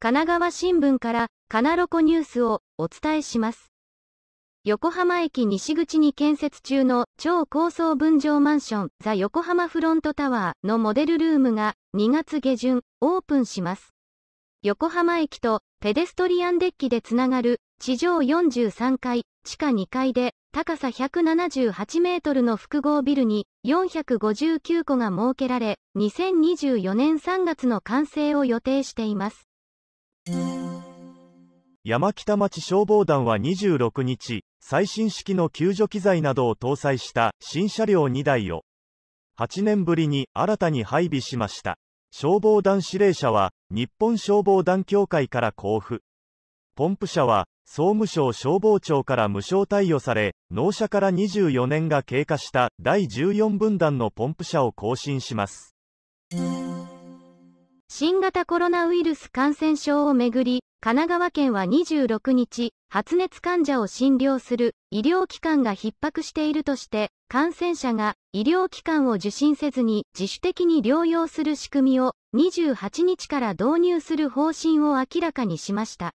神奈川新聞からカナロコニュースをお伝えします。横浜駅西口に建設中の超高層分譲マンションザ横浜フロントタワーのモデルルームが2月下旬オープンします。横浜駅とペデストリアンデッキでつながる地上43階、地下2階で高さ178メートルの複合ビルに459個が設けられ、2024年3月の完成を予定しています。山北町消防団は26日、最新式の救助機材などを搭載した新車両2台を8年ぶりに新たに配備しました。消防団司令者は日本消防団協会から交付ポンプ車は総務省消防庁から無償貸与され納車から24年が経過した第14分団のポンプ車を更新します新型コロナウイルス感染症をめぐり、神奈川県は26日、発熱患者を診療する医療機関が逼迫しているとして、感染者が医療機関を受診せずに自主的に療養する仕組みを28日から導入する方針を明らかにしました。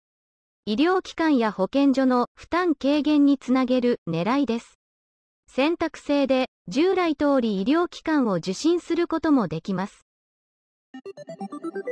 医療機関や保健所の負担軽減につなげる狙いです。選択制で従来通り医療機関を受診することもできます。Thank you.